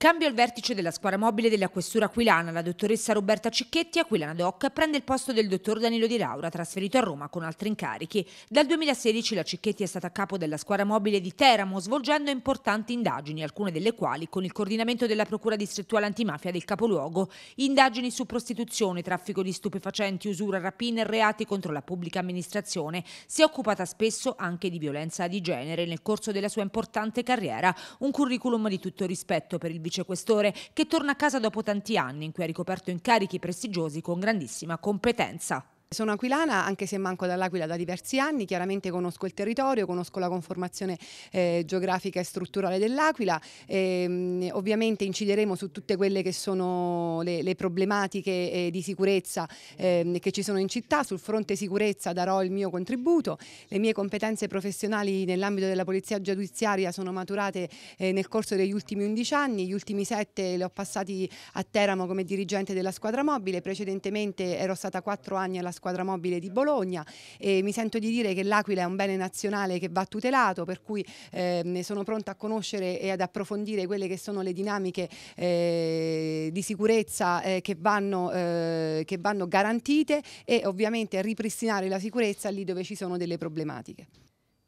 Cambio al vertice della squadra mobile della Questura Aquilana. La dottoressa Roberta Cicchetti, Aquilana Doc, prende il posto del dottor Danilo Di Laura, trasferito a Roma con altri incarichi. Dal 2016 la Cicchetti è stata a capo della squadra mobile di Teramo, svolgendo importanti indagini, alcune delle quali con il coordinamento della Procura distrettuale antimafia del capoluogo. Indagini su prostituzione, traffico di stupefacenti, usura, rapine, e reati contro la pubblica amministrazione. Si è occupata spesso anche di violenza di genere nel corso della sua importante carriera. Un curriculum di tutto rispetto per il vicequestore che torna a casa dopo tanti anni in cui ha ricoperto incarichi prestigiosi con grandissima competenza. Sono aquilana, anche se manco dall'Aquila da diversi anni, chiaramente conosco il territorio, conosco la conformazione eh, geografica e strutturale dell'Aquila, ehm, ovviamente incideremo su tutte quelle che sono le, le problematiche eh, di sicurezza ehm, che ci sono in città, sul fronte sicurezza darò il mio contributo, le mie competenze professionali nell'ambito della polizia giudiziaria sono maturate eh, nel corso degli ultimi 11 anni, gli ultimi 7 le ho passati a Teramo come dirigente della squadra mobile, precedentemente ero stata 4 anni alla squadra squadra mobile di Bologna e mi sento di dire che l'Aquila è un bene nazionale che va tutelato, per cui eh, sono pronta a conoscere e ad approfondire quelle che sono le dinamiche eh, di sicurezza eh, che, vanno, eh, che vanno garantite e ovviamente ripristinare la sicurezza lì dove ci sono delle problematiche.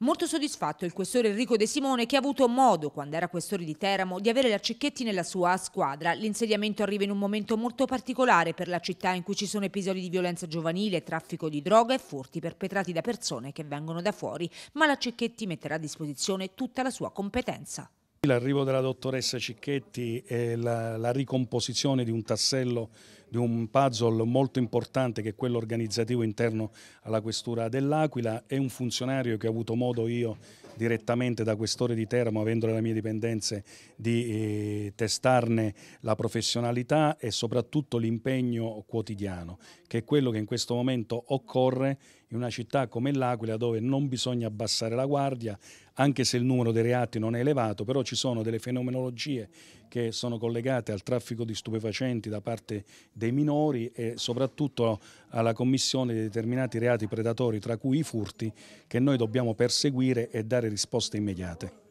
Molto soddisfatto il questore Enrico De Simone che ha avuto modo, quando era questore di Teramo, di avere la Cecchetti nella sua squadra. L'insediamento arriva in un momento molto particolare per la città in cui ci sono episodi di violenza giovanile, traffico di droga e furti perpetrati da persone che vengono da fuori, ma la Cecchetti metterà a disposizione tutta la sua competenza. L'arrivo della dottoressa Cicchetti e la, la, ricomposizione di un tassello, di un puzzle molto importante che è quello organizzativo interno alla questura dell'Aquila è un funzionario che ho avuto modo io direttamente da questore di Teramo, avendo le mie dipendenze, di eh, testarne la professionalità e soprattutto l'impegno quotidiano, che è quello che in questo momento occorre in una città come l'Aquila dove non bisogna abbassare la guardia, anche se il numero dei reati non è elevato, però ci sono delle fenomenologie che sono collegate al traffico di stupefacenti da parte dei minori e soprattutto alla commissione di determinati reati predatori, tra cui i furti, che noi dobbiamo perseguire e dare risposte immediate.